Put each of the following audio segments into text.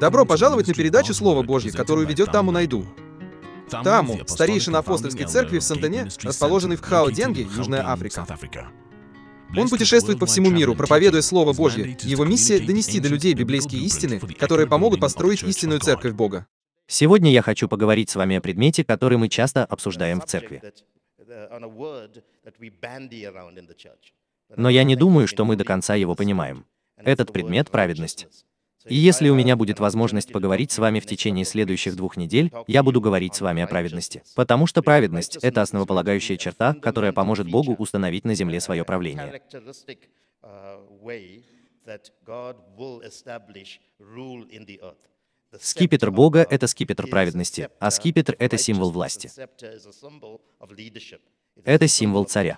Добро пожаловать на передачу «Слово Божье», которую ведет Таму Найду. Таму, старейшина апостольской церкви в Сантане, расположенной в Кхао-Денге, Южная Африка. Он путешествует по всему миру, проповедуя Слово Божье. Его миссия — донести до людей библейские истины, которые помогут построить истинную церковь Бога. Сегодня я хочу поговорить с вами о предмете, который мы часто обсуждаем в церкви. Но я не думаю, что мы до конца его понимаем. Этот предмет — праведность. И если у меня будет возможность поговорить с вами в течение следующих двух недель, я буду говорить с вами о праведности. Потому что праведность – это основополагающая черта, которая поможет Богу установить на земле свое правление. Скипетр Бога — это скипетр праведности, а скипетр — это символ власти. Это символ царя.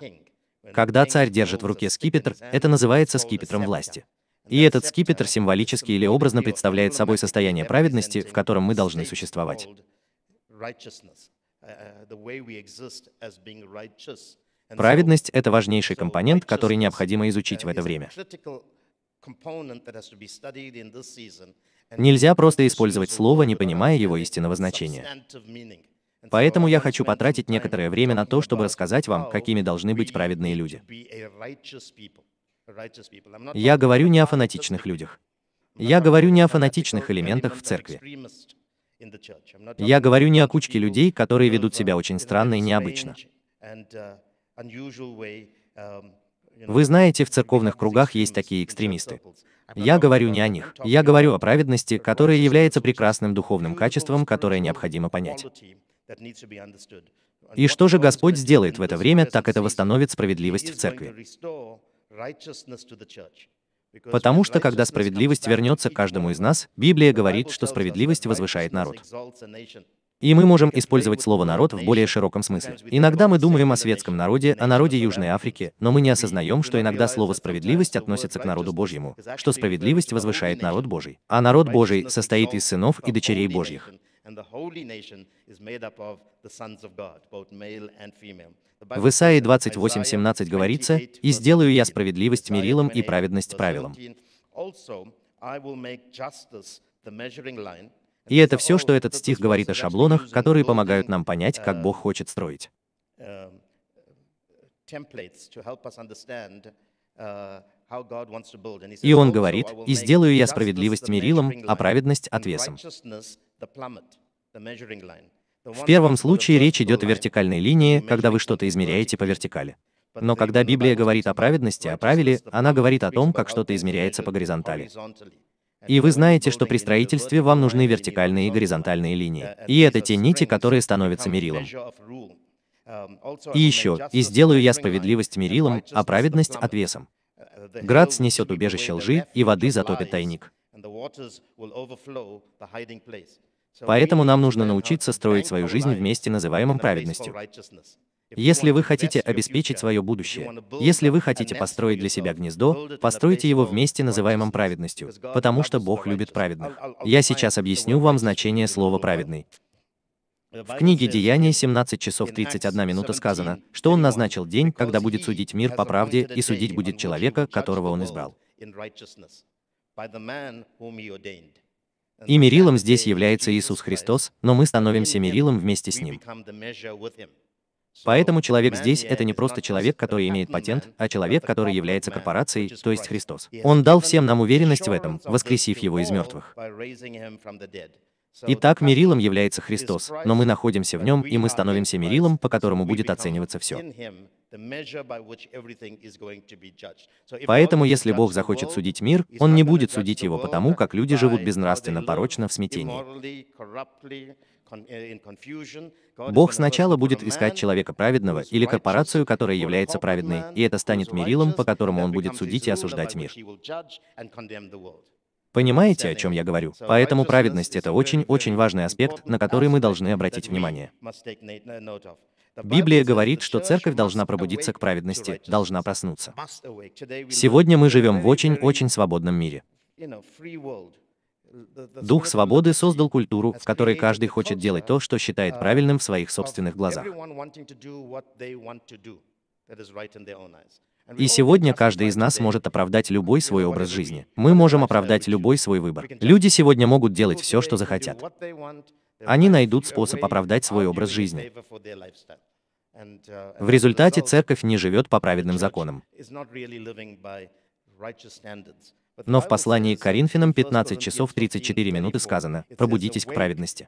Когда царь держит в руке скипетр, это называется скипетром власти. И этот скипетр символически или образно представляет собой состояние праведности, в котором мы должны существовать. Праведность — это важнейший компонент, который необходимо изучить в это время. Нельзя просто использовать слово, не понимая его истинного значения. Поэтому я хочу потратить некоторое время на то, чтобы рассказать вам, какими должны быть праведные люди. Я говорю не о фанатичных людях. Я говорю не о фанатичных элементах в церкви. Я говорю не о кучке людей, которые ведут себя очень странно и необычно. Uh, um, Вы знаете, в церковных кругах есть такие экстремисты. Я говорю не о них. Я говорю о праведности, которая является прекрасным духовным качеством, которое необходимо понять. И что же Господь сделает в это время, так это восстановит справедливость в церкви. Потому что когда справедливость вернется к каждому из нас, Библия говорит, что справедливость возвышает народ. И мы можем использовать слово «народ» в более широком смысле. Иногда мы думаем о светском народе, о народе Южной Африки, но мы не осознаем, что иногда слово «справедливость» относится к народу Божьему, что справедливость возвышает народ Божий, а народ Божий состоит из сынов и дочерей Божьих. В Исаии 28.17 говорится, «И сделаю я справедливость мерилом и праведность правилом». И это все, что этот стих говорит о шаблонах, которые помогают нам понять, как Бог хочет строить. И он говорит, «И сделаю я справедливость мерилом, а праведность — отвесом». В первом случае речь идет о вертикальной линии, когда вы что-то измеряете по вертикали. Но когда Библия говорит о праведности, а о правиле, она говорит о том, как что-то измеряется по горизонтали. И вы знаете, что при строительстве вам нужны вертикальные и горизонтальные линии. Э, и это те нити, которые становятся мерилом. Um, и еще, и сделаю я справедливость мерилом, а праведность — отвесом. Uh, Град снесет убежище лжи, и воды затопит тайник. Поэтому нам нужно научиться строить свою жизнь вместе называемом праведностью. Если вы хотите обеспечить свое будущее, если вы хотите построить для себя гнездо, постройте его вместе называемом праведностью, потому что Бог любит праведных. Я сейчас объясню вам значение слова «праведный». В книге «Деяния» 17 часов 31 минута сказано, что он назначил день, когда будет судить мир по правде, и судить будет человека, которого он избрал. И мерилом здесь является Иисус Христос, но мы становимся мерилом вместе с Ним. Поэтому человек здесь — это не просто а человек, который имеет патент, а человек, который является корпорацией, то есть Христос. Он дал всем нам уверенность в этом, воскресив его из мертвых. Итак, мерилом является Христос, но мы находимся в нем, и мы становимся мерилом, по которому будет оцениваться все. Поэтому, если Бог захочет судить мир, Он не будет судить его потому, как люди живут безнравственно, порочно, в смятении. Э, Бог сначала будет искать человека праведного или корпорацию, которая является праведной, и это станет мерилом, по которому он будет судить и осуждать мир. Понимаете, о чем я говорю? Поэтому праведность – это очень-очень важный аспект, на который мы должны обратить внимание. Библия говорит, что церковь должна пробудиться к праведности, должна проснуться. Сегодня мы живем в очень-очень свободном мире. Дух свободы создал культуру, в которой каждый хочет делать то, что считает uh, правильным в своих собственных глазах. И сегодня каждый из нас может оправдать любой свой образ жизни. Мы можем оправдать любой свой выбор. Люди сегодня могут делать все, что захотят. Они найдут способ оправдать свой образ жизни. В результате церковь не живет по праведным законам. Но в послании к Коринфянам 15 часов 34 минуты сказано «Пробудитесь к праведности».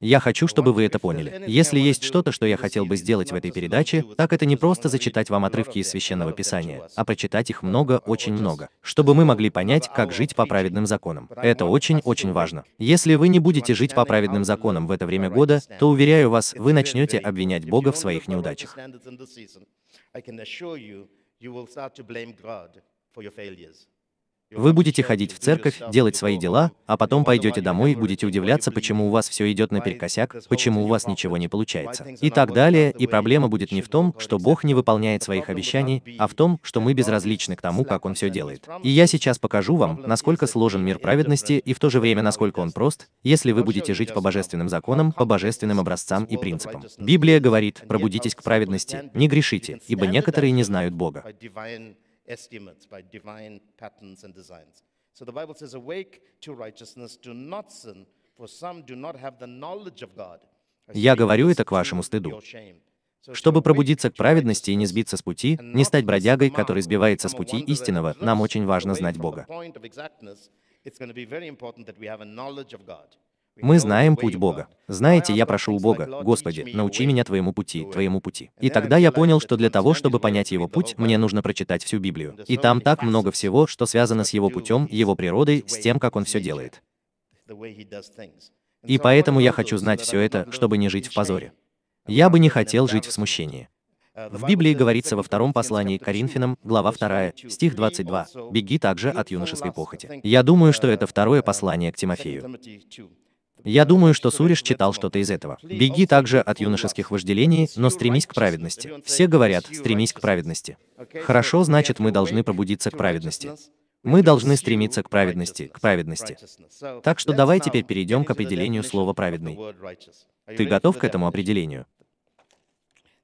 Я хочу, чтобы вы это поняли. Если есть что-то, что я хотел бы сделать в этой передаче, так это не просто зачитать вам отрывки из Священного Писания, а прочитать их много, очень много, чтобы мы могли понять, как жить по праведным законам. Это очень-очень важно. Если вы не будете жить по праведным законам в это время года, то, уверяю вас, вы начнете обвинять Бога в своих неудачах. for your failures. Вы будете ходить в церковь, делать свои дела, а потом пойдете домой и будете удивляться, почему у вас все идет наперекосяк, почему у вас ничего не получается. И так далее, и проблема будет не в том, что Бог не выполняет своих обещаний, а в том, что мы безразличны к тому, как Он все делает. И я сейчас покажу вам, насколько сложен мир праведности и в то же время, насколько он прост, если вы будете жить по божественным законам, по божественным образцам и принципам. Библия говорит, пробудитесь к праведности, не грешите, ибо некоторые не а знают Бога estimates, by divine patterns and designs. So the Bible says, Awake to righteousness, do not sin, for some do not have the knowledge of God. Я говорю это к вашему стыду. Чтобы пробудиться к праведности и не сбиться с пути, не стать бродягой, который сбивается с пути истинного, нам очень важно знать Бога. Мы знаем путь Бога. Знаете, я прошу у Бога, Господи, научи меня Твоему пути, Твоему пути. И тогда я понял, что для того, чтобы понять Его путь, мне нужно прочитать всю Библию. И там так много всего, что связано с Его путем, Его природой, с тем, как Он все делает. И поэтому я хочу знать все это, чтобы не жить в позоре. Я бы не хотел жить в смущении. В Библии говорится во втором послании к Коринфянам, глава 2, стих 22, «Беги также от юношеской похоти». Я думаю, что это второе послание к Тимофею. Я думаю, что Суриш читал что-то из этого. Беги также от юношеских вожделений, но стремись к праведности. Все говорят, стремись к праведности. Хорошо, значит, мы должны пробудиться к праведности. Мы должны стремиться к праведности, к праведности. Так что давай теперь перейдем к определению слова «праведный». Ты готов к этому определению?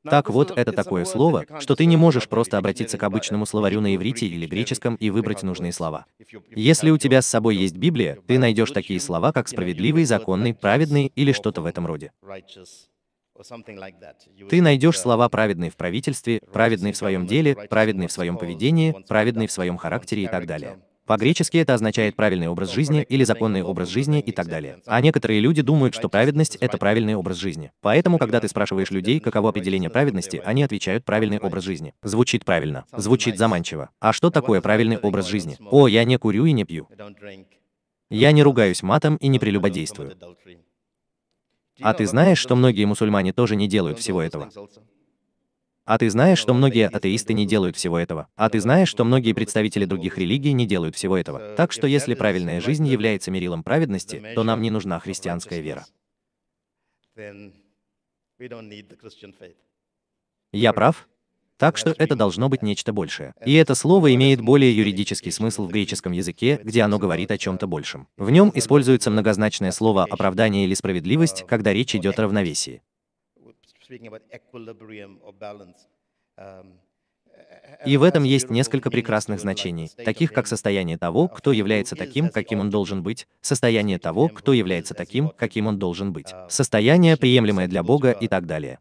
Так вот, это такое слово, что ты не можешь просто обратиться к обычному словарю на иврите или греческом и выбрать нужные слова. Если у тебя с собой есть Библия, ты найдешь такие слова, как «справедливый», «законный», «праведный» или что-то в этом роде. Ты найдешь слова праведные в правительстве, праведные в своем деле, праведные в своем поведении, праведные в своем характере и так далее. По-гречески это означает правильный образ жизни или законный образ жизни и так далее. А некоторые люди думают, что праведность – это правильный образ жизни. Поэтому, когда ты спрашиваешь людей, каково определение праведности, они отвечают «правильный образ жизни». Звучит правильно, звучит заманчиво. А что такое правильный образ жизни? О, я не курю и не пью. Я не ругаюсь матом и не прелюбодействую. А ты знаешь, что многие мусульмане тоже не делают всего этого? А ты знаешь, что многие атеисты не делают всего этого. А ты знаешь, что многие представители других религий не делают всего этого. Э, так что если правильная жизнь является мерилом праведности, то нам не нужна христианская вера. Я прав? Так что это должно быть нечто большее. И это слово имеет более юридический смысл в греческом языке, где оно говорит о чем-то большем. В нем используется многозначное слово «оправдание» или «справедливость», uh, когда речь идет о равновесии speaking about equilibrium or balance. Um, и в этом есть несколько прекрасных значений, таких как состояние того, кто является таким, каким он должен быть, um, состояние того, кто является таким, каким он должен быть, состояние, приемлемое для Бога и так далее.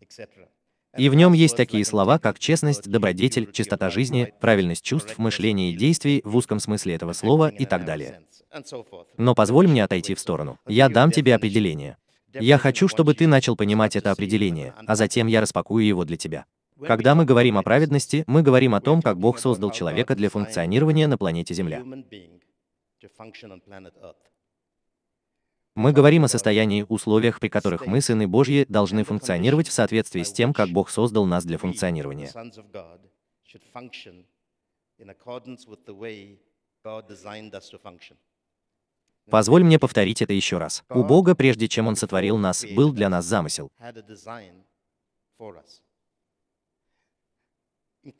И в нем есть такие слова, как честность, добродетель, чистота жизни, правильность чувств, мышления и действий в узком смысле этого слова и так далее. Но позволь мне отойти в сторону. Я дам тебе определение. Я хочу, чтобы ты начал понимать это определение, а затем я распакую его для тебя. Когда мы говорим о праведности, мы говорим о том, как Бог создал человека для функционирования на планете Земля. Мы говорим о состоянии, условиях, при которых мы, сыны Божьи, должны функционировать в соответствии с тем, как Бог создал нас для функционирования. Позволь мне повторить это еще раз. У Бога, прежде чем Он сотворил нас, был для нас замысел.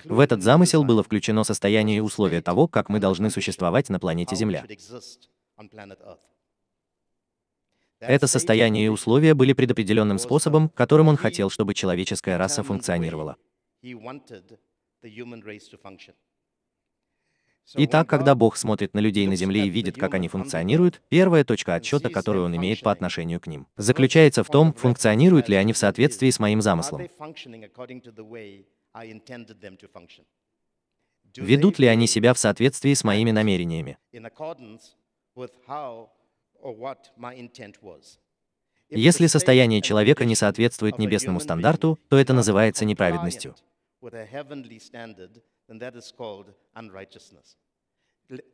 В этот замысел было включено состояние и условия того, как мы должны существовать на планете Земля. Это состояние и условия были предопределенным способом, которым он хотел, чтобы человеческая раса функционировала. Итак, когда Бог смотрит на людей на земле и видит, как они функционируют, первая точка отчета, которую он имеет по отношению к ним, заключается в том, функционируют ли они в соответствии с моим замыслом. Ведут ли они себя в соответствии с моими намерениями? Если состояние человека не соответствует небесному стандарту, то это называется неправедностью.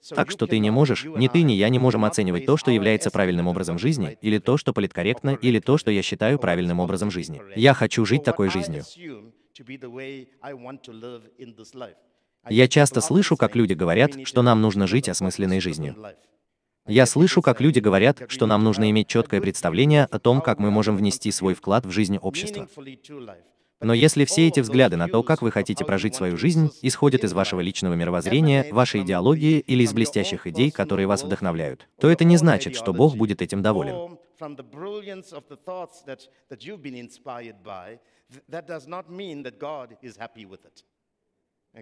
Так что ты не можешь, ни ты, ни я не можем оценивать то, что является правильным образом жизни, или то, что политкорректно, или то, что я считаю правильным образом жизни. Я хочу жить такой жизнью. Я часто слышу, как люди говорят, что нам нужно жить осмысленной жизнью. Я слышу, как люди говорят, что нам нужно иметь четкое представление о том, как мы можем внести свой вклад в жизнь общества. Но если все эти взгляды на то, как вы хотите прожить свою жизнь, исходят из вашего личного мировоззрения, вашей идеологии или из блестящих идей, которые вас вдохновляют, то это не значит, что Бог будет этим доволен.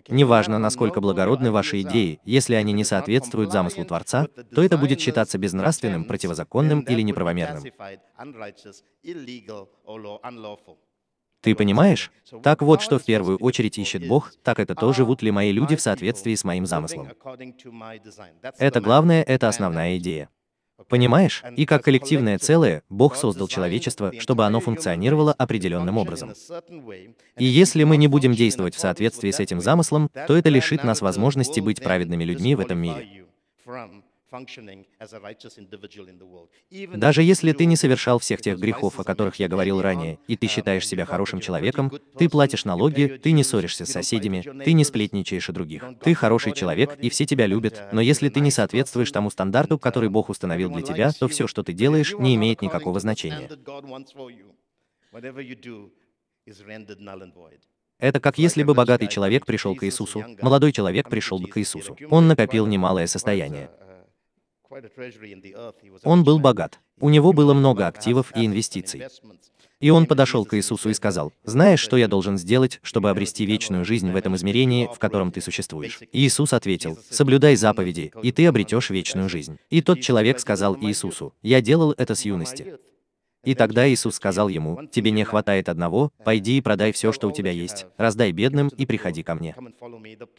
Неважно, насколько благородны ваши идеи, если они не соответствуют замыслу Творца, то это будет считаться безнравственным, противозаконным или неправомерным. Ты понимаешь? Так вот, что в первую очередь ищет Бог, так это то, живут ли мои люди в соответствии с моим замыслом. Это главное, это основная идея. Понимаешь? И как коллективное целое, Бог создал человечество, чтобы оно функционировало определенным образом. И если мы не будем действовать в соответствии с этим замыслом, то это лишит нас возможности быть праведными людьми в этом мире. Даже если ты не совершал всех тех грехов, о которых я говорил ранее, и ты uh, считаешь себя хорошим человеком, ты платишь налоги, ты не ссоришься с соседями, ты не сплетничаешь о других. Ты хороший человек, и все тебя любят, uh, но если ты не соответствуешь тому стандарту, uh, который Бог установил для тебя, то все, что ты делаешь, не имеет никакого значения. Это как если бы богатый человек пришел к Иисусу, молодой человек пришел бы к Иисусу. Он накопил немалое состояние. Он был богат. У него было много активов и инвестиций. И он подошел к Иисусу и сказал, «Знаешь, что я должен сделать, чтобы обрести вечную жизнь в этом измерении, в котором ты существуешь?» И Иисус ответил, «Соблюдай заповеди, и ты обретешь вечную жизнь». И тот человек сказал Иисусу, «Я делал это с юности». И тогда Иисус сказал ему, «Тебе не хватает одного, пойди и продай все, что у тебя есть, раздай бедным и приходи ко мне».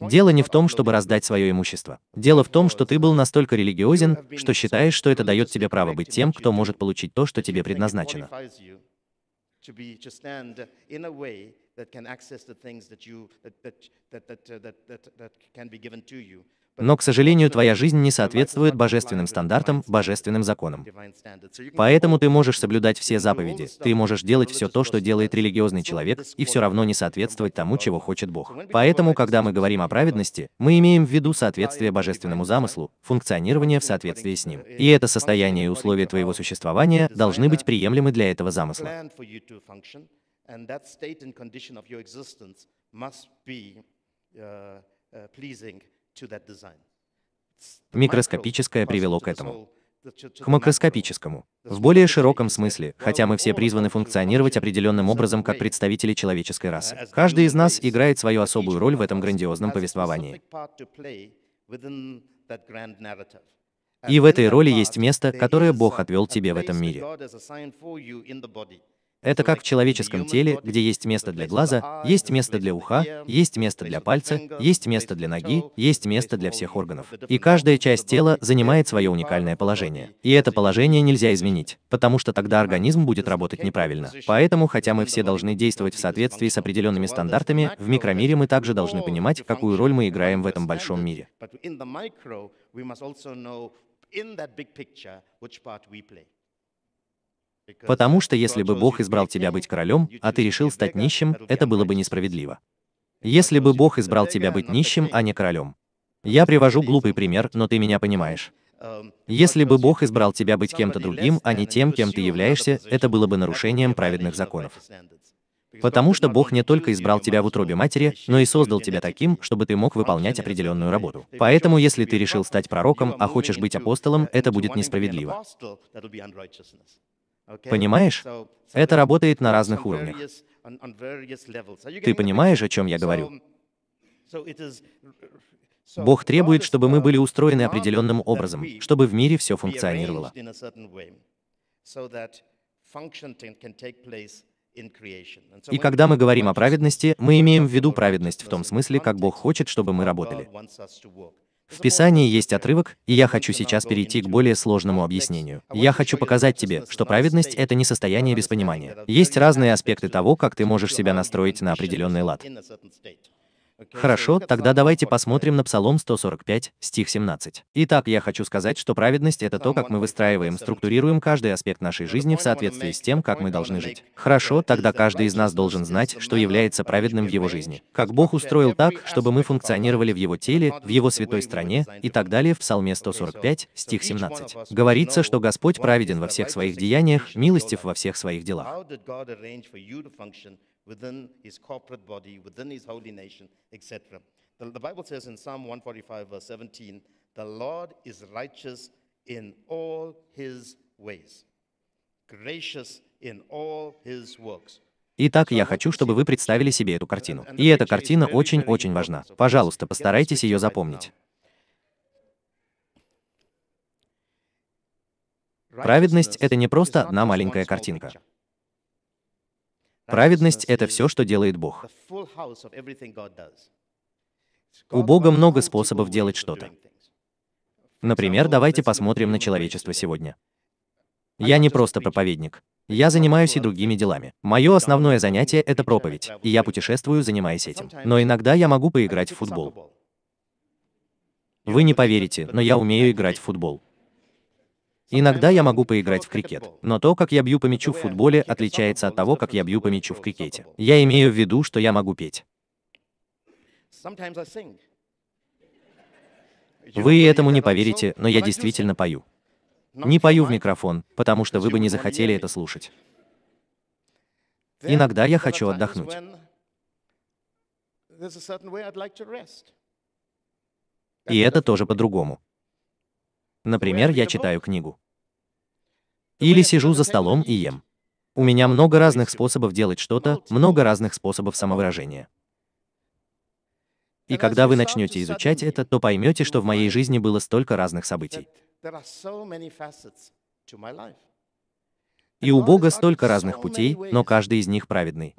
Дело не в том, чтобы раздать свое имущество. Дело в том, что ты был настолько религиозен, что считаешь, что это дает тебе право быть тем, кто может получить то, что тебе предназначено. Но, к сожалению, твоя жизнь не соответствует божественным стандартам, божественным законам. Поэтому ты можешь соблюдать все заповеди, ты можешь делать все то, что делает религиозный человек, и все равно не соответствовать тому, чего хочет Бог. Поэтому, когда мы говорим о праведности, мы имеем в виду соответствие божественному замыслу, функционирование в соответствии с ним. И это состояние и условия твоего существования должны быть приемлемы для этого замысла. uh, uh, pleasing Микроскопическое привело к этому. К макроскопическому. В более широком смысле, хотя мы все призваны функционировать определенным образом как представители человеческой uh, расы. Каждый из нас играет свою особую роль в этом грандиозном повествовании. И в этой роли есть место, которое Бог отвел тебе в этом мире. Это как в человеческом теле, где есть место для глаза, есть место для уха, есть место для пальца, есть место для ноги, есть место для всех органов. И каждая часть тела занимает свое уникальное положение. И это положение нельзя изменить, потому что тогда организм будет работать неправильно. Поэтому, хотя мы все должны действовать в соответствии с определенными стандартами, в микромире мы также должны понимать, какую роль мы играем в этом большом мире. in that big picture which part we play. Потому что если бы Бог избрал тебя быть королем, а ты решил стать нищим, это было бы несправедливо. Если бы Бог избрал тебя быть нищим, а не королем. Я привожу глупый пример, но ты меня понимаешь. Um, если бы Бог избрал тебя быть кем-то другим, а не тем, кем ты являешься, это было бы нарушением праведных законов. Потому что Бог не только избрал тебя в утробе матери, но и создал тебя таким, чтобы ты мог выполнять определенную работу. Поэтому, если ты решил стать пророком, а хочешь быть апостолом, uh, это будет несправедливо. Понимаешь? Это работает на разных уровнях. Ты понимаешь, о чем я говорю? Бог требует, чтобы мы были устроены определенным образом, чтобы в мире все функционировало. И когда мы говорим о праведности, мы имеем в виду праведность в том смысле, как Бог хочет, чтобы мы работали. В Писании есть отрывок, и я хочу сейчас перейти к более сложному объяснению. Я хочу показать тебе, что праведность — это не состояние без понимания. Есть разные аспекты того, как ты можешь себя настроить на определенный лад. Хорошо, тогда давайте посмотрим на Псалом 145, стих 17. Итак, я хочу сказать, что праведность — это то, как мы выстраиваем, структурируем каждый аспект нашей жизни в соответствии с тем, как мы должны жить. Хорошо, э, тогда каждый из нас должен знать, что является праведным в его жизни. Как Бог устроил так, чтобы мы функционировали в его теле, в его святой стране и так далее в Псалме 145, стих 17. Говорится, ну, что Господь праведен во всех своих деяниях, милостив во всех своих делах within his corporate body, within his holy nation, etc. The, the, Bible says in Psalm 145, verse 17, the Lord is righteous in all his ways, gracious in all his works. Итак, я хочу, чтобы вы представили себе эту картину. И эта картина очень-очень важна. Пожалуйста, постарайтесь ее запомнить. Праведность — это не просто одна маленькая картинка. Праведность — это все, что делает Бог. У Бога много способов делать что-то. Например, давайте посмотрим на человечество сегодня. Я не просто проповедник. Я занимаюсь и другими делами. Мое основное занятие — это проповедь, и я путешествую, занимаясь этим. Но иногда я могу поиграть в футбол. Вы не поверите, но я умею играть в футбол. Иногда я могу поиграть в крикет, но то, как я бью по мячу в футболе, отличается от того, как я бью по мячу в крикете. Я имею в виду, что я могу петь. Вы этому не поверите, но я действительно пою. Не пою в микрофон, потому что вы бы не захотели это слушать. Иногда я хочу отдохнуть. И это тоже по-другому. Например, я читаю книгу. Или сижу за столом и ем. У меня много разных способов делать ну, что-то, много разных способов самовыражения. И когда вы начнете изучать это, то поймете, что в моей жизни было столько разных событий. И у Бога столько разных путей, но каждый из них праведный.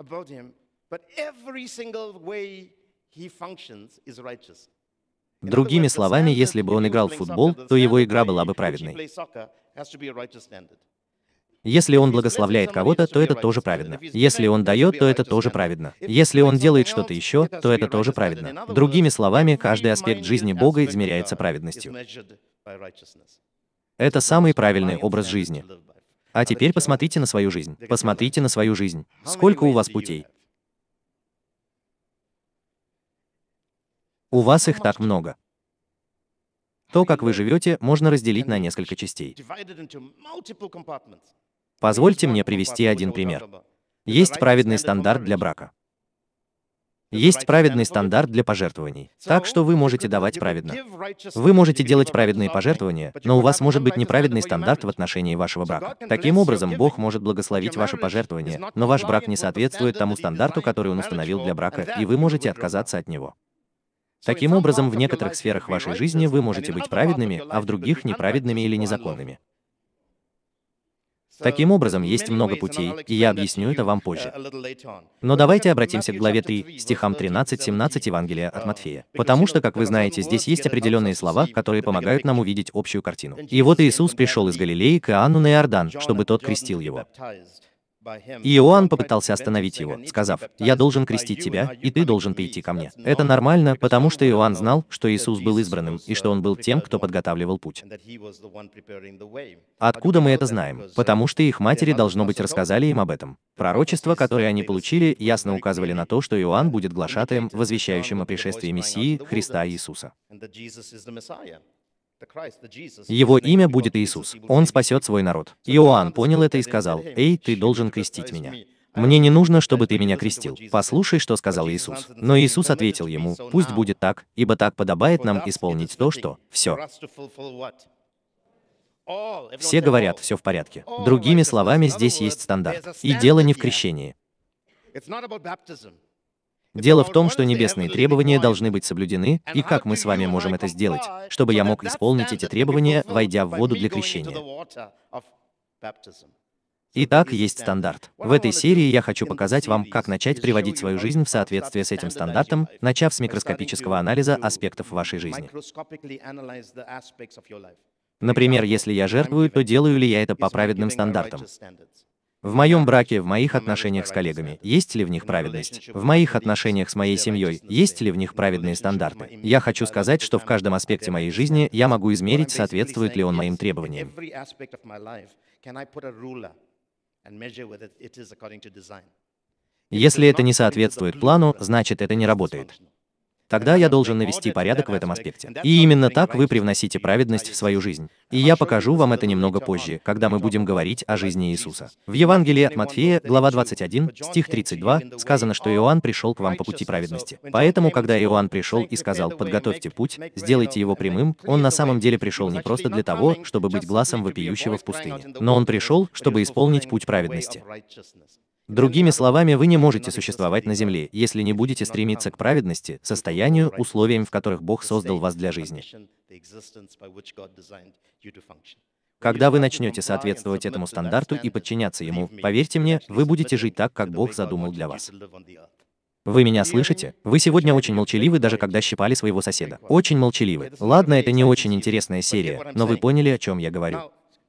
Другими словами, если бы он играл в футбол, то его игра была бы праведной. Если он благословляет кого-то, то это тоже праведно. Если он дает, то это тоже праведно. Если он делает что-то еще, то это тоже праведно. Другими словами, каждый аспект жизни Бога измеряется праведностью. Это самый правильный образ жизни. А теперь посмотрите на свою жизнь. Посмотрите на свою жизнь. Сколько у вас путей? У вас их так много. То, как вы живете, можно разделить на несколько частей. Позвольте мне привести один пример. Есть праведный стандарт для брака. Есть праведный стандарт для пожертвований. Так что вы можете давать праведно. Вы можете делать праведные пожертвования, но у вас может быть неправедный стандарт в отношении вашего брака. Таким образом, Бог может благословить ваше пожертвование, но ваш брак не соответствует тому стандарту, который Он установил для брака, и вы можете отказаться от него. Таким образом, в некоторых сферах вашей жизни вы можете быть праведными, а в других неправедными или незаконными. Таким образом, есть много путей, и я объясню это вам позже. Но давайте обратимся к главе 3, стихам 13-17 Евангелия от Матфея. Потому что, как вы знаете, здесь есть определенные слова, которые помогают нам увидеть общую картину. И вот Иисус пришел из Галилеи к Иоанну на Иордан, чтобы тот крестил его. И Иоанн попытался остановить его, сказав, «Я должен крестить тебя, и ты должен прийти ко мне». Это нормально, потому что Иоанн знал, что Иисус был избранным, и что он был uh, тем, кто подготавливал путь. Откуда мы это знаем? Uh, потому что их матери, должно быть, рассказали им об этом. Пророчества, которые они получили, ясно указывали на то, что Иоанн будет глашатаем, возвещающим о пришествии Мессии, Христа Иисуса. Его имя будет Иисус. Он спасет свой народ. Иоанн понял это и сказал, «Эй, ты должен крестить меня». «Мне не нужно, чтобы ты меня крестил. Послушай, что сказал Иисус». Но Иисус ответил ему, «Пусть будет так, ибо так подобает нам исполнить то, что... Все». Все говорят, все в порядке. Другими словами, здесь есть стандарт. И дело не в крещении. Дело в том, что небесные требования должны быть соблюдены, и как мы с вами можем это сделать, чтобы я мог исполнить эти требования, войдя в воду для крещения. Итак, есть стандарт. В этой серии я хочу показать вам, как начать приводить свою жизнь в соответствие с этим стандартом, начав с микроскопического анализа аспектов вашей жизни. Например, если я жертвую, то делаю ли я это по праведным стандартам? В моем браке, в моих отношениях с коллегами, есть ли в них праведность? В моих отношениях с моей семьей, есть ли в них праведные стандарты? Я хочу сказать, что в каждом аспекте моей жизни я могу измерить, соответствует ли он моим требованиям. Если это не соответствует плану, значит это не работает тогда я должен навести порядок в этом аспекте. И именно так вы привносите праведность в свою жизнь. И я покажу вам это немного позже, когда мы будем говорить о жизни Иисуса. В Евангелии от Матфея, глава 21, стих 32, сказано, что Иоанн пришел к вам по пути праведности. Поэтому, когда Иоанн пришел и сказал «подготовьте путь, сделайте его прямым», он на самом деле пришел не просто для того, чтобы быть глазом вопиющего в пустыне, но он пришел, чтобы исполнить путь праведности. Другими словами, вы не можете существовать на земле, если не будете стремиться к праведности, состоянию, условиям, в которых Бог создал вас для жизни. Когда вы начнете соответствовать этому стандарту и подчиняться ему, поверьте мне, вы будете жить так, как Бог задумал для вас. Вы меня слышите? Вы сегодня очень молчаливы, даже когда щипали своего соседа. Очень молчаливы. Ладно, это не очень интересная серия, но вы поняли, о чем я говорю.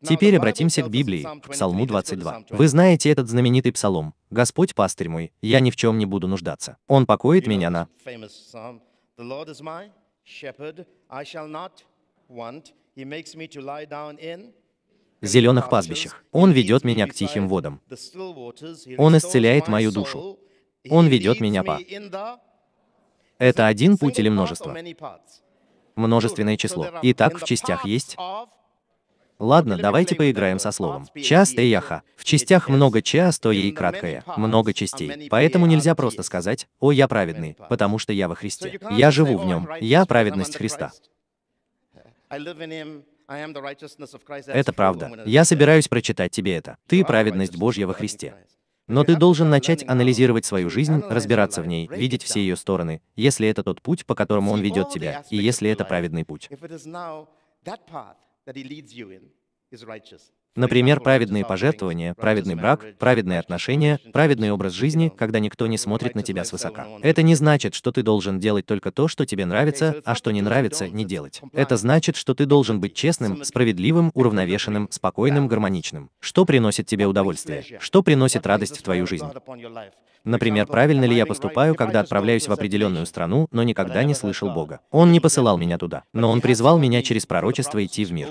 Теперь обратимся к Библии, к Псалму 22. Вы знаете этот знаменитый псалом. «Господь пастырь мой, я ни в чем не буду нуждаться. Он покоит меня на...» зеленых пастбищах. Он ведет меня к тихим водам. Он исцеляет мою душу. Он ведет меня по... Это один путь или множество? Множественное число. Итак, в частях есть Ладно, давайте поиграем со словом. Част и яха. В частях много ча, то и краткое. Много частей. Поэтому нельзя просто сказать «О, я праведный», потому что я во Христе. Я живу в нем. Я праведность Христа. Это правда. Я собираюсь прочитать тебе это. Ты праведность Божья во Христе. Но ты должен начать анализировать свою жизнь, разбираться в ней, видеть все ее стороны, если это тот путь, по которому он ведет тебя, и если это праведный путь. that He leads you in is righteous. Например, праведные пожертвования, праведный брак, праведные отношения, праведный образ жизни, когда никто не смотрит на тебя свысока. Это не значит, что ты должен делать только то, что тебе нравится, а что не нравится, не делать. Это значит, что ты должен быть честным, справедливым, уравновешенным, спокойным, гармоничным. Что приносит тебе удовольствие? Что приносит радость в твою жизнь? Например, правильно ли я поступаю, когда отправляюсь в определенную страну, но никогда не слышал Бога? Он не посылал меня туда, но Он призвал меня через пророчество идти в мир.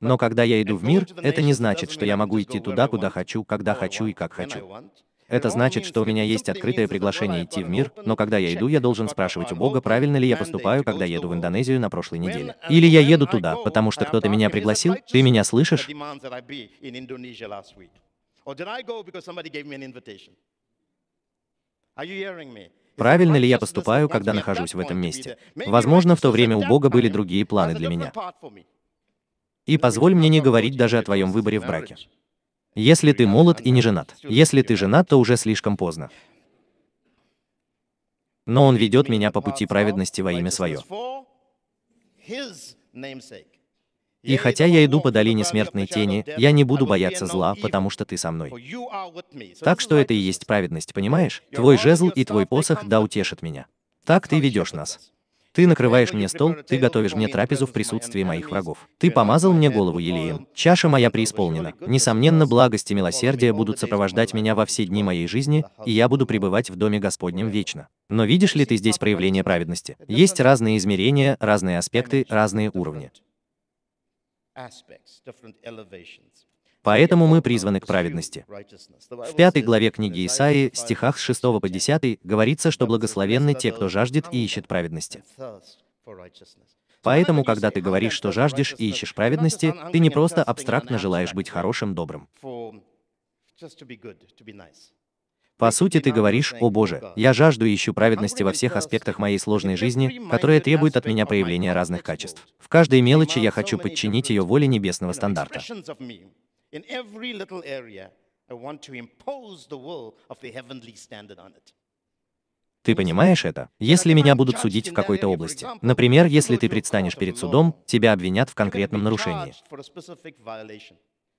Но когда я иду в мир, это не значит, что я могу идти туда, куда хочу, когда хочу и как хочу. Это значит, что у меня есть открытое приглашение идти в мир, но когда я иду, я должен спрашивать у Бога, правильно ли я поступаю, когда еду в Индонезию на прошлой неделе. Или я еду туда, потому что кто-то меня пригласил, ты меня слышишь? Правильно ли я поступаю, когда нахожусь в этом месте? Возможно, в то время у Бога были другие планы для меня. И позволь мне не говорить даже о твоем выборе в браке. Если ты молод и не женат. Если ты женат, то уже слишком поздно. Но он ведет меня по пути праведности во имя свое. И хотя я иду по долине смертной тени, я не буду бояться зла, потому что ты со мной. Так что это и есть праведность, понимаешь? Твой жезл и твой посох да утешат меня. Так ты ведешь нас. Ты накрываешь мне стол, ты готовишь мне трапезу в присутствии моих врагов. Ты помазал мне голову елеем. Чаша моя преисполнена. Несомненно, благость и милосердие будут сопровождать меня во все дни моей жизни, и я буду пребывать в доме Господнем вечно. Но видишь ли ты здесь проявление праведности? Есть разные измерения, разные аспекты, разные уровни. Поэтому мы призваны к праведности. В пятой главе книги Исаии, стихах с 6 по 10, говорится, что благословенны те, кто жаждет и ищет праведности. Поэтому, когда ты говоришь, что жаждешь и ищешь праведности, ты не просто абстрактно желаешь быть хорошим, добрым. По сути, ты говоришь, «О Боже, я жажду и ищу праведности во всех аспектах моей сложной жизни, которая требует от меня проявления разных качеств. В каждой мелочи я хочу подчинить ее воле небесного стандарта». In every little area, I want to impose the will of the heavenly standard on it. Ты понимаешь это? Если меня будут судить в какой-то области, например, если ты предстанешь перед судом, тебя обвинят в конкретном нарушении.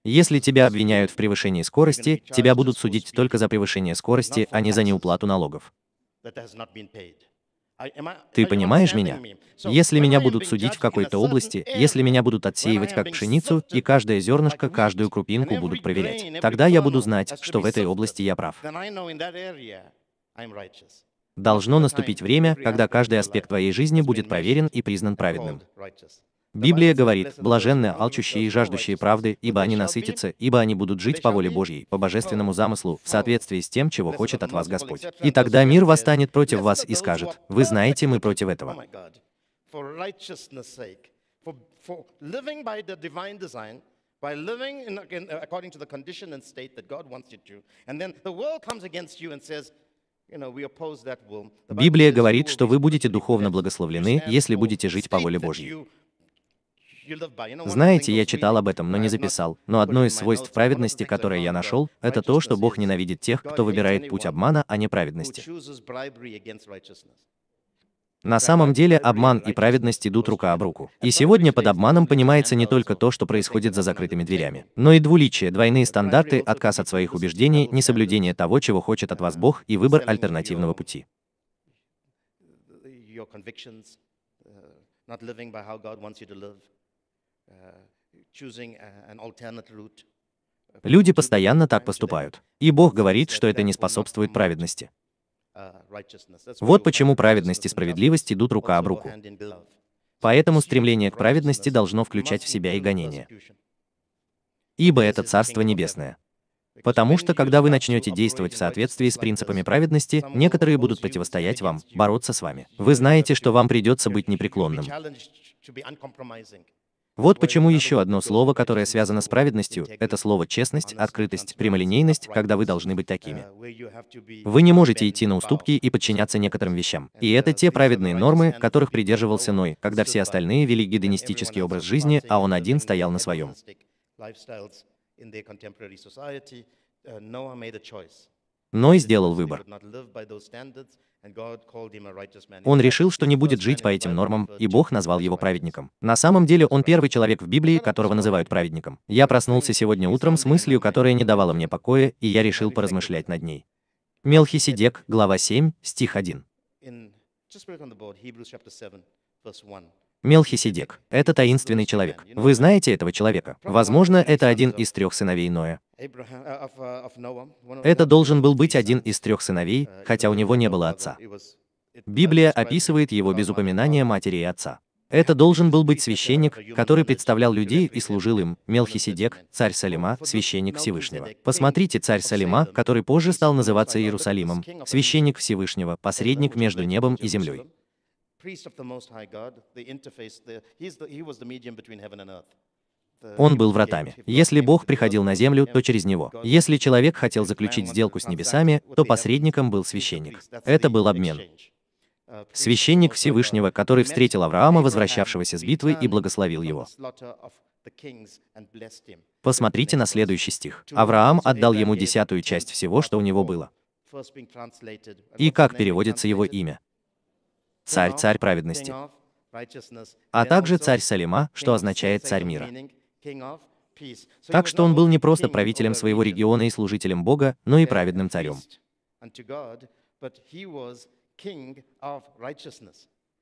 Если тебя обвиняют в превышении скорости, тебя будут судить только за превышение скорости, а не за неуплату налогов. Ты понимаешь меня? Если меня будут судить в какой-то области, если меня будут отсеивать как пшеницу, и каждое зернышко, каждую крупинку будут проверять, тогда я буду знать, что в этой области я прав. Должно наступить время, когда каждый аспект твоей жизни будет проверен и признан праведным. Библия говорит, блаженные алчущие и жаждущие правды, ибо они насытятся, ибо они будут жить по воле Божьей, по божественному замыслу, в соответствии с тем, чего хочет от вас Господь. И тогда мир восстанет против вас и скажет, вы знаете, мы против этого. by living in, in, according to the condition and state that God wants you to. And then the world comes against you and says, Библия говорит, что вы будете духовно благословлены, если будете жить по воле Божьей. Знаете, я читал об этом, но не записал. Но одно из свойств праведности, которое я нашел, это то, что Бог ненавидит тех, кто выбирает путь обмана, а не праведности. На самом деле обман и праведность идут рука об руку. И сегодня под обманом понимается не только то, что происходит за закрытыми дверями, но и двуличие, двойные стандарты, отказ от своих убеждений, несоблюдение того, чего хочет от вас Бог, и выбор альтернативного пути. your convictions, uh, not living by how God wants you to live. Люди постоянно так поступают. И Бог говорит, что это не способствует праведности. Uh, вот почему праведность и справедливость идут рука об руку. Поэтому стремление к праведности должно включать в себя и гонение. Ибо это Царство Небесное. Потому что, когда вы начнете действовать в соответствии с принципами праведности, некоторые будут противостоять вам, бороться с вами. Вы знаете, что вам придется быть непреклонным. Вот почему еще одно слово, которое связано с праведностью, это слово честность, открытость, прямолинейность, когда вы должны быть такими. Вы не можете идти на уступки и подчиняться некоторым вещам. И это те праведные нормы, которых придерживался Ной, когда все остальные вели гедонистический образ жизни, а он один стоял на своем. Ной сделал выбор. Он решил, что не будет жить по этим нормам, и Бог назвал его праведником. На самом деле он первый человек в Библии, которого называют праведником. Я проснулся сегодня утром с мыслью, которая не давала мне покоя, и я решил поразмышлять над ней. Мелхиседек, глава 7, стих 1. Мелхиседек – это таинственный человек. Вы знаете этого человека? Возможно, это один из трех сыновей Ноя. Это должен был быть один из трех сыновей, хотя у него не было отца. Библия описывает его без упоминания матери и отца. Это должен был быть священник, который представлял людей и служил им, Мелхиседек, царь Салима, священник Всевышнего. Посмотрите царь Салима, который позже стал называться Иерусалимом, священник Всевышнего, посредник между небом и землей priest of the Most High God, the interface, the, he's the, he was the medium between heaven and earth. Он был вратами. Если Бог приходил на землю, то через него. Если человек хотел заключить сделку с небесами, то посредником был священник. Это был обмен. Uh, священник Всевышнего, который встретил Авраама, возвращавшегося с битвы, и благословил его. Посмотрите на следующий стих. Авраам отдал ему десятую часть всего, что у него было. И как переводится его имя? царь-царь праведности, а также царь Салима, что означает царь мира. Так что он был не просто правителем своего региона и служителем Бога, но и праведным царем.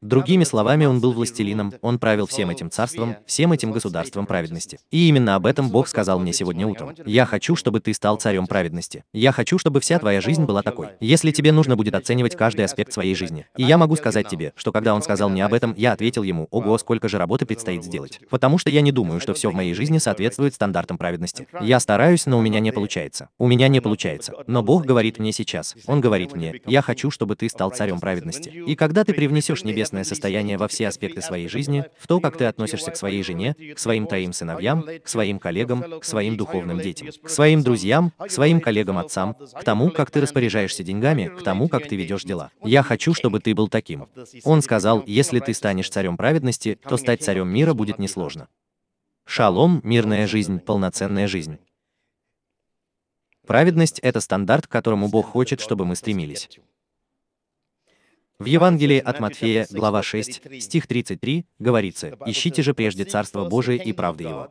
Другими словами, он был властелином, он правил всем этим царством, всем этим государством праведности. И именно об этом Бог сказал мне сегодня утром. Я хочу, чтобы ты стал царем праведности. Я хочу, чтобы вся твоя жизнь была такой. Если тебе нужно будет оценивать каждый аспект своей жизни. И я могу сказать тебе, что когда он сказал мне об этом, я ответил ему, ого, сколько же работы предстоит сделать. Потому что я не думаю, что все в моей жизни соответствует стандартам праведности. Я стараюсь, но у меня не получается. У меня не получается. Но Бог говорит мне сейчас. Он говорит мне, я хочу, чтобы ты стал царем праведности. И когда ты привнесешь небесное целостное состояние во все аспекты своей жизни, в то, как ты относишься к своей жене, к своим троим сыновьям, к своим коллегам, к своим духовным детям, к своим друзьям, к своим коллегам-отцам, к тому, как ты распоряжаешься деньгами, к тому, как ты ведешь дела. Я хочу, чтобы ты был таким. Он сказал, если ты станешь царем праведности, то стать царем мира будет несложно. Шалом – мирная жизнь, полноценная жизнь. Праведность – это стандарт, к которому Бог хочет, чтобы мы стремились. В Евангелии от Матфея, глава 6, стих 33, говорится, «Ищите же прежде Царство Божие и правды Его».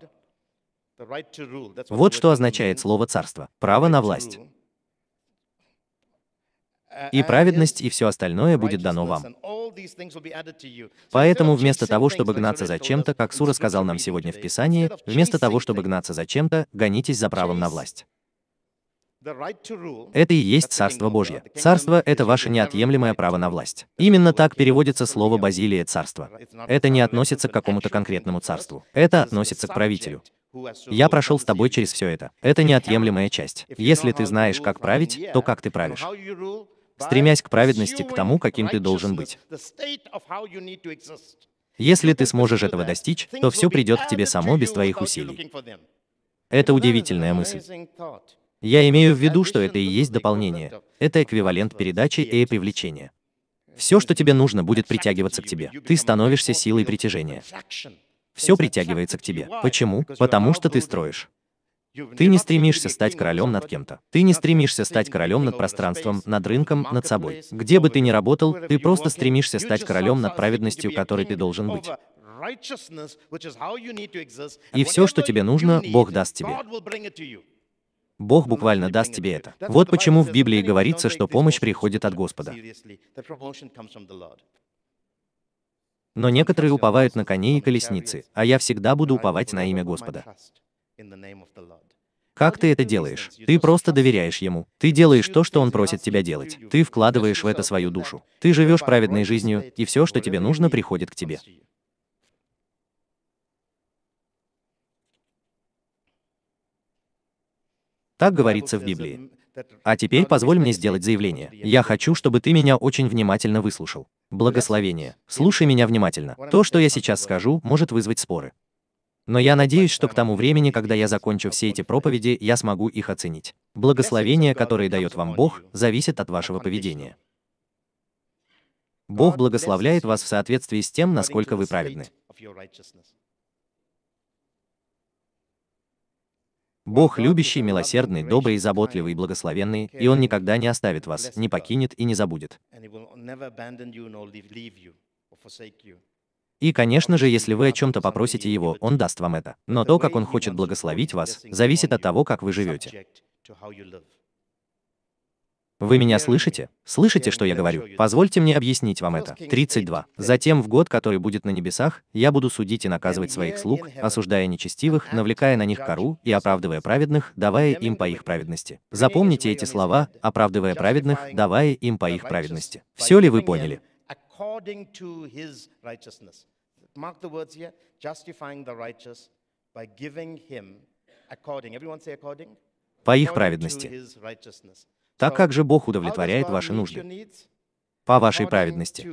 Вот что означает слово «царство» — право на власть. И праведность, и все остальное будет дано вам. Поэтому вместо того, чтобы гнаться за чем-то, как Сура сказал нам сегодня в Писании, вместо того, чтобы гнаться за чем-то, гонитесь за правом на власть. Это и есть Царство Божье. Царство — это ваше неотъемлемое право на власть. Именно так переводится слово «Базилия царства». Это не относится к какому-то конкретному царству. Это относится к правителю. Я прошел с тобой через все это. Это неотъемлемая часть. Если ты знаешь, как править, то как ты правишь? Стремясь к праведности, к тому, каким ты должен быть. Если ты сможешь этого достичь, то все придет к тебе само без твоих усилий. Это удивительная мысль. Я имею в виду, что это и есть дополнение. Это эквивалент передачи и привлечения. Все, что тебе нужно, будет притягиваться к тебе. Ты становишься силой притяжения. Все притягивается к тебе. Почему? Потому что ты строишь. Ты не стремишься стать королем над кем-то. Ты не стремишься стать королем над пространством, над рынком, над собой. Где бы ты ни работал, ты просто стремишься стать королем над праведностью, которой ты должен быть. И все, что тебе нужно, Бог даст тебе. Бог буквально даст тебе это. Вот почему в Библии говорится, что помощь приходит от Господа. Но некоторые уповают на коней и колесницы, а я всегда буду уповать на имя Господа. Как ты это делаешь? Ты просто доверяешь ему. Ты делаешь то, что он просит тебя делать. Ты вкладываешь в это свою душу. Ты живешь праведной жизнью, и все, что тебе нужно, приходит к тебе. Так говорится в Библии. А теперь позволь мне сделать заявление. Я хочу, чтобы ты меня очень внимательно выслушал. Благословение. Слушай меня внимательно. То, что я сейчас скажу, может вызвать споры. Но я надеюсь, что к тому времени, когда я закончу все эти проповеди, я смогу их оценить. Благословение, которое дает вам Бог, зависит от вашего поведения. Бог благословляет вас в соответствии с тем, насколько вы праведны. Бог любящий, милосердный, добрый, заботливый, и благословенный, и Он никогда не оставит вас, не покинет и не забудет. И, конечно же, если вы о чем-то попросите Его, Он даст вам это. Но то, как Он хочет благословить вас, зависит от того, как вы живете. Вы меня слышите? Слышите, что я говорю? Позвольте мне объяснить вам это. 32. Затем в год, который будет на небесах, я буду судить и наказывать своих слуг, осуждая нечестивых, навлекая на них кору и оправдывая праведных, давая им по их праведности. Запомните эти слова, оправдывая праведных, давая им по их праведности. Все ли вы поняли? according. Everyone say according? По их праведности. Так как же Бог удовлетворяет ваши нужды? По вашей праведности.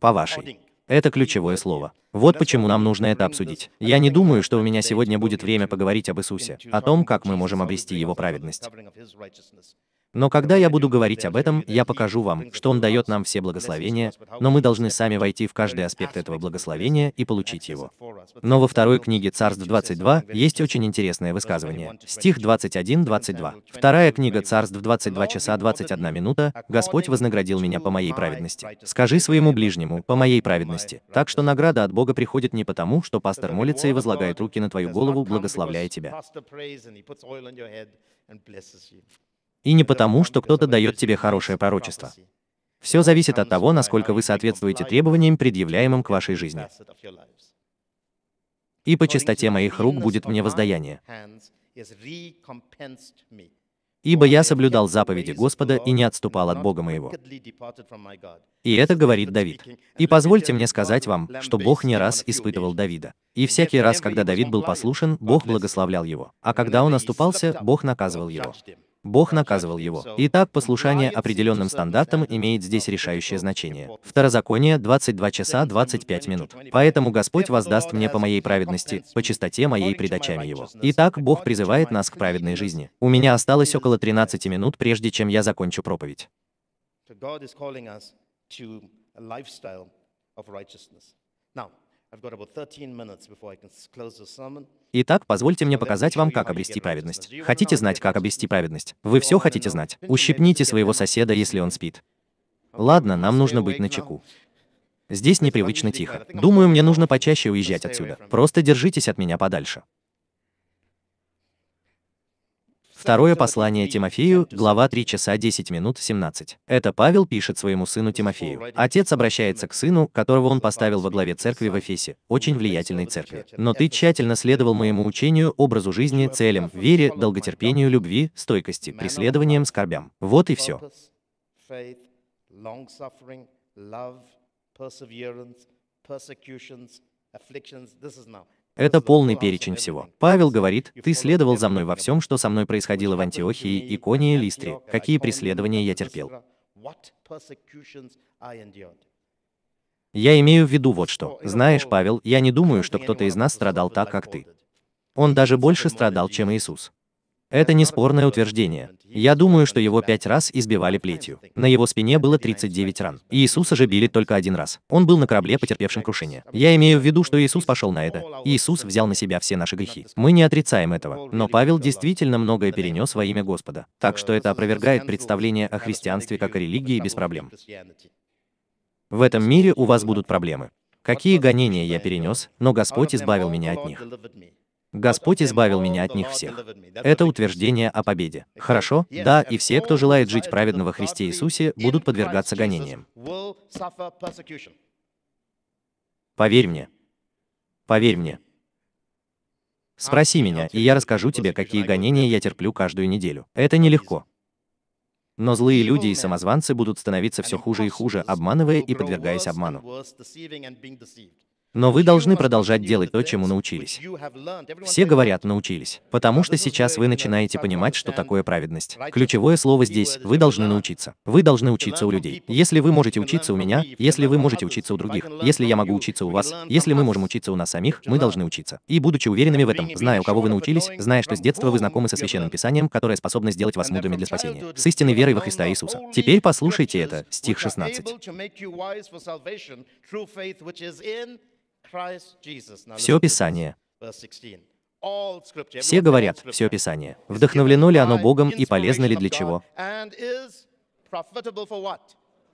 По вашей. Это ключевое слово. Вот почему нам нужно это обсудить. Я не думаю, что у меня сегодня будет время поговорить об Иисусе, о том, как мы можем обрести Его праведность. Но когда я буду говорить об этом, я покажу вам, что Он дает нам все благословения, но мы должны сами войти в каждый аспект этого благословения и получить его. Но во второй книге Царств 22 есть очень интересное высказывание. Стих 21-22. Вторая книга Царств 22 часа 21 минута «Господь вознаградил меня по моей праведности». Скажи своему ближнему «по моей праведности». Так что награда от Бога приходит не потому, что пастор молится и возлагает руки на твою голову, благословляя тебя. И не потому, что кто-то дает тебе хорошее пророчество. Все зависит от того, насколько вы соответствуете требованиям, предъявляемым к вашей жизни. И по чистоте моих рук будет мне воздаяние. Ибо я соблюдал заповеди Господа и не отступал от Бога моего. И это говорит Давид. И позвольте мне сказать вам, что Бог не раз испытывал Давида. И всякий раз, когда Давид был послушен, Бог благословлял его, а когда он оступался, Бог наказывал его. Бог наказывал его. Итак, послушание определенным стандартам имеет здесь решающее значение. Второзаконие 22 часа 25 минут. Поэтому Господь воздаст мне по моей праведности, по чистоте моей предачами его. Итак, Бог призывает нас к праведной жизни. У меня осталось около 13 минут, прежде чем я закончу проповедь. Now, Итак, позвольте мне показать вам, как обрести праведность. Хотите знать, как обрести праведность? Вы все хотите знать. Ущипните своего соседа, если он спит. Ладно, нам нужно быть начеку. Здесь непривычно тихо. Думаю, мне нужно почаще уезжать отсюда. Просто держитесь от меня подальше. Второе послание Тимофею, глава 3 часа 10 минут 17. Это Павел пишет своему сыну Тимофею. Отец обращается к сыну, которого он поставил во главе церкви в Эфесе, очень влиятельной церкви. Но ты тщательно следовал моему учению, образу жизни, целям, вере, долготерпению, любви, стойкости, преследованиям, скорбям. Вот и все. Persecutions, afflictions, this is now. Это полный перечень всего. Павел говорит, «Ты следовал за мной во всем, что со мной происходило в Антиохии, Иконии, и Листре, какие преследования я терпел». Я имею в виду вот что. Знаешь, Павел, я не думаю, что кто-то из нас страдал так, как ты. Он даже больше страдал, чем Иисус. Это неспорное утверждение. Я думаю, что его пять раз избивали плетью. На его спине было 39 ран. Иисуса же били только один раз. Он был на корабле, потерпевшем крушение. Я имею в виду, что Иисус пошел на это. Иисус взял на себя все наши грехи. Мы не отрицаем этого. Но Павел действительно многое перенес во имя Господа. Так что это опровергает представление о христианстве как о религии без проблем. В этом мире у вас будут проблемы. Какие гонения я перенес, но Господь избавил меня от них. Господь избавил меня от них всех. Это утверждение о победе. Хорошо? Да, и все, кто желает жить праведно во Христе Иисусе, будут подвергаться гонениям. Поверь мне. Поверь мне. Спроси меня, и я расскажу тебе, какие гонения я терплю каждую неделю. Это нелегко. Но злые люди и самозванцы будут становиться все хуже и хуже, обманывая и подвергаясь обману. Но вы должны продолжать делать то, чему научились. Все говорят «научились», потому что сейчас вы начинаете понимать, что такое праведность. Ключевое слово здесь – вы должны научиться. Вы должны учиться у людей. Если вы можете учиться у меня, если вы можете учиться у других, если я могу учиться у вас, если мы можем учиться у нас самих, мы должны учиться. И будучи уверенными в этом, зная, у кого вы научились, зная, что с детства вы знакомы со Священным Писанием, которое способно сделать вас мудрыми для спасения, с истинной верой во Христа Иисуса. Теперь послушайте это, стих 16. Все Писание. Все говорят, все Писание. Вдохновлено ли оно Богом и полезно ли для чего?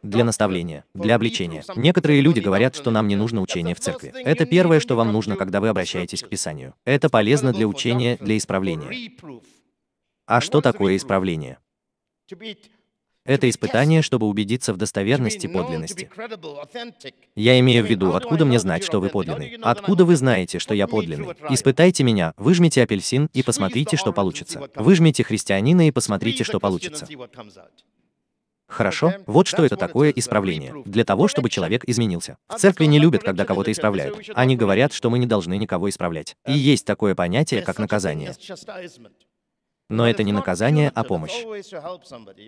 для наставления, для обличения. Некоторые люди говорят, что нам не нужно учение в церкви. Это первое, что вам нужно, когда вы обращаетесь к Писанию. Это полезно для учения, для исправления. А что такое исправление? Это испытание, чтобы убедиться в достоверности подлинности. Я имею в виду, откуда мне знать, что вы подлинный? Откуда вы знаете, что я подлинный? Испытайте меня, выжмите апельсин и посмотрите, что получится. Выжмите христианина и посмотрите, что получится. Хорошо? Вот что это такое исправление. Для того, чтобы человек изменился. В церкви не любят, когда кого-то исправляют. Они говорят, что мы не должны никого исправлять. И есть такое понятие, как наказание. Но это не наказание, а помощь.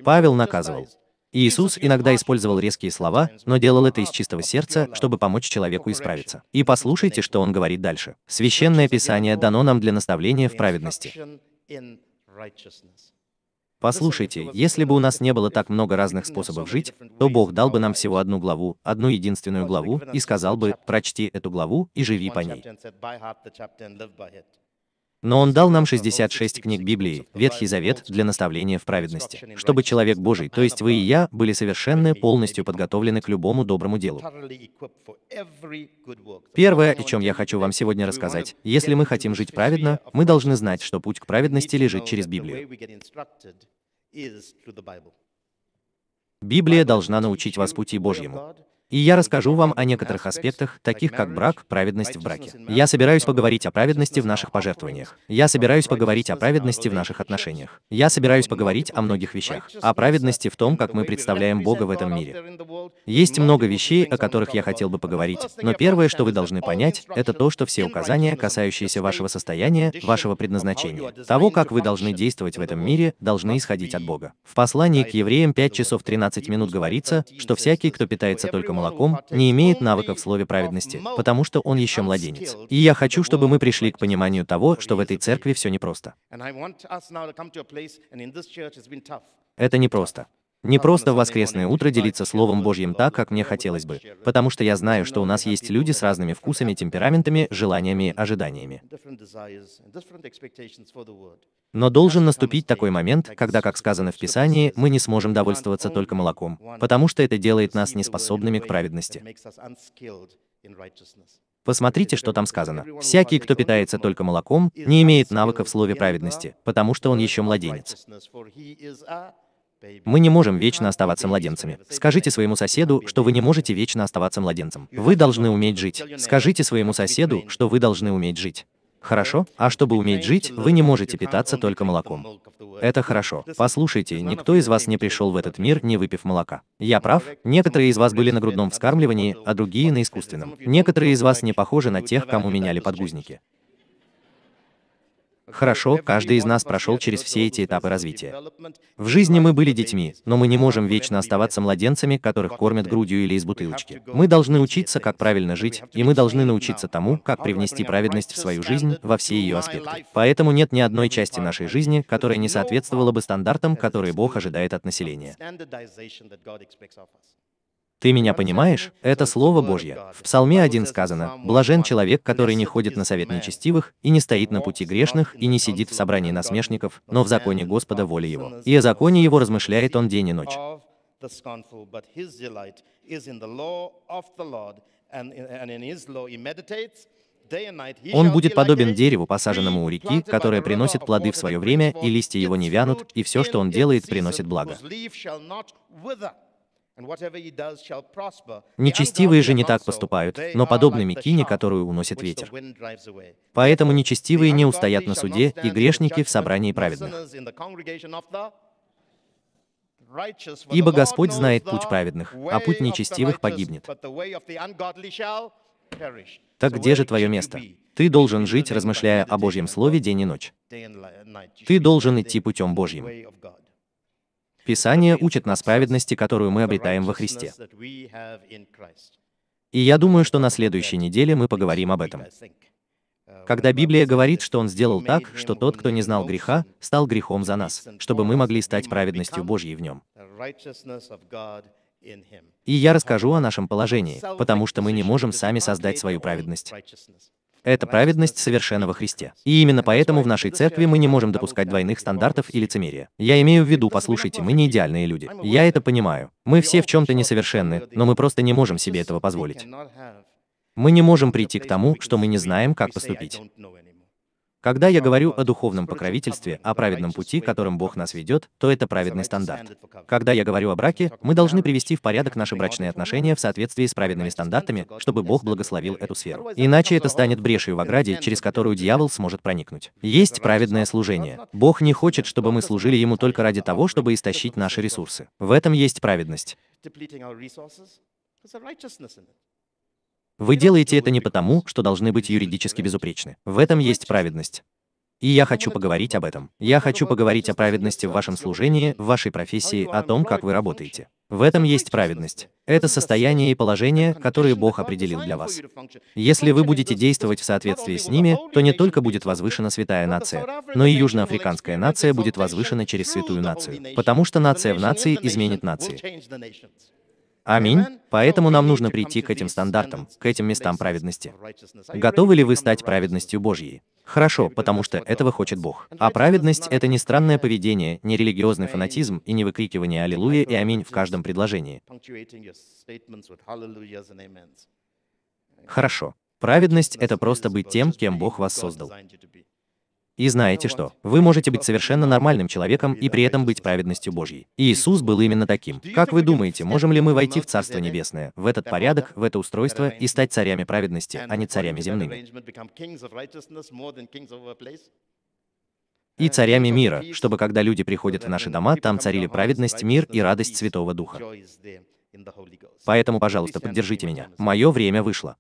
Павел наказывал. Иисус иногда использовал резкие слова, но делал это из чистого сердца, чтобы помочь человеку исправиться. И послушайте, что он говорит дальше. Священное Писание дано нам для наставления в праведности. Послушайте, если бы у нас не было так много разных способов жить, то Бог дал бы нам всего одну главу, одну единственную главу, и сказал бы, прочти эту главу и живи по ней. Но Он дал нам 66 книг Библии, Ветхий Завет для наставления в праведности, чтобы человек Божий, то есть вы и я, были совершенно полностью подготовлены к любому доброму делу. Первое, о чем я хочу вам сегодня рассказать, если мы хотим жить праведно, мы должны знать, что путь к праведности лежит через Библию. Библия должна научить вас пути Божьему. И я расскажу вам о некоторых аспектах, таких как брак, праведность в браке. Я собираюсь поговорить о праведности в наших пожертвованиях. Я собираюсь поговорить о праведности в наших отношениях. Я собираюсь поговорить о многих вещах. О праведности в том, как мы представляем Бога в этом мире. Есть много вещей, о которых я хотел бы поговорить, но первое, что вы должны понять, это то, что все указания, касающиеся вашего состояния, вашего предназначения, того, как вы должны действовать в этом мире, должны исходить от Бога. В послании к евреям 5 часов 13 минут говорится, что всякий, кто питается только молоком, не имеет навыков в слове праведности, потому что он еще младенец. И я хочу, чтобы мы пришли к пониманию того, что в этой церкви все непросто. Это непросто. Не просто в воскресное утро делиться Словом Божьим так, как мне хотелось бы, потому что я знаю, что у нас есть люди с разными вкусами, темпераментами, желаниями, ожиданиями. Но должен наступить такой момент, когда, как сказано в Писании, мы не сможем довольствоваться только молоком, потому что это делает нас неспособными к праведности. Посмотрите, что там сказано. «Всякий, кто питается только молоком, не имеет навыка в слове праведности, потому что он еще младенец». Мы не можем вечно оставаться младенцами. Скажите своему соседу, что вы не можете вечно оставаться младенцем. Вы должны уметь жить. Скажите своему соседу, что вы должны уметь жить. Хорошо? А чтобы уметь жить, вы не можете питаться только молоком. Это хорошо. Послушайте, никто из вас не пришел в этот мир, не выпив молока. Я прав? Некоторые из вас были на грудном вскармливании, а другие на искусственном. Некоторые из вас не похожи на тех, кому меняли подгузники. Хорошо, каждый из нас прошел через все эти этапы развития. В жизни мы были детьми, но мы не можем вечно оставаться младенцами, которых кормят грудью или из бутылочки. Мы должны учиться, как правильно жить, и мы должны научиться тому, как привнести праведность в свою жизнь во все ее аспекты. Поэтому нет ни одной части нашей жизни, которая не соответствовала бы стандартам, которые Бог ожидает от населения. Ты меня понимаешь? Это Слово Божье. В Псалме 1 сказано, «Блажен человек, который не ходит на совет нечестивых, и не стоит на пути грешных, и не сидит в собрании насмешников, но в законе Господа воля его. И о законе его размышляет он день и ночь». Он будет подобен дереву, посаженному у реки, которое приносит плоды в свое время, и листья его не вянут, и все, что он делает, приносит благо. Нечестивые же не так поступают, но подобны Микине, которую уносит ветер. Поэтому нечестивые не устоят на суде, и грешники в собрании праведных. Ибо Господь знает путь праведных, а путь нечестивых погибнет. Так где же твое место? Ты должен жить, размышляя о Божьем Слове день и ночь. Ты должен идти путем Божьим. Писание учит нас праведности, которую мы обретаем во Христе. И я думаю, что на следующей неделе мы поговорим об этом. Когда Библия говорит, что Он сделал так, что тот, кто не знал греха, стал грехом за нас, чтобы мы могли стать праведностью Божьей в нем. И я расскажу о нашем положении, потому что мы не можем сами создать свою праведность. Это праведность совершенного во Христе. И именно поэтому в нашей церкви мы не можем допускать двойных стандартов и лицемерия. Я имею в виду, послушайте, мы не идеальные люди. Я это понимаю. Мы все в чем-то несовершенны, но мы просто не можем себе этого позволить. Мы не можем прийти к тому, что мы не знаем, как поступить. Когда я говорю о духовном покровительстве, о праведном пути, которым Бог нас ведет, то это праведный стандарт. Когда я говорю о браке, мы должны привести в порядок наши брачные отношения в соответствии с праведными стандартами, чтобы Бог благословил эту сферу. Иначе это станет брешью в ограде, через которую дьявол сможет проникнуть. Есть праведное служение. Бог не хочет, чтобы мы служили Ему только ради того, чтобы истощить наши ресурсы. В этом есть праведность. Вы делаете это не потому, что должны быть юридически безупречны. В этом есть праведность. И я хочу поговорить об этом. Я хочу поговорить о праведности в вашем служении, в вашей профессии, о том, как вы работаете. В этом есть праведность. Это состояние и положение, которые Бог определил для вас. Если вы будете действовать в соответствии с ними, то не только будет возвышена святая нация, но и южноафриканская нация будет возвышена через святую нацию, потому что нация в нации изменит нации. Аминь. Поэтому нам нужно прийти к этим стандартам, к этим местам праведности. Готовы ли вы стать праведностью Божьей? Хорошо, потому что этого хочет Бог. А праведность — это не странное поведение, не религиозный фанатизм и не выкрикивание «Аллилуйя» и «Аминь» в каждом предложении. Хорошо. Праведность — это просто быть тем, кем Бог вас создал. И знаете что? Вы можете быть совершенно нормальным человеком и при этом быть праведностью Божьей. Иисус был именно таким. Как вы думаете, можем ли мы войти в Царство Небесное, в этот порядок, в это устройство и стать царями праведности, а не царями земными? и царями мира, чтобы когда люди приходят в наши дома, там царили праведность, мир и радость Святого Духа. Поэтому, пожалуйста, поддержите меня. Мое время вышло.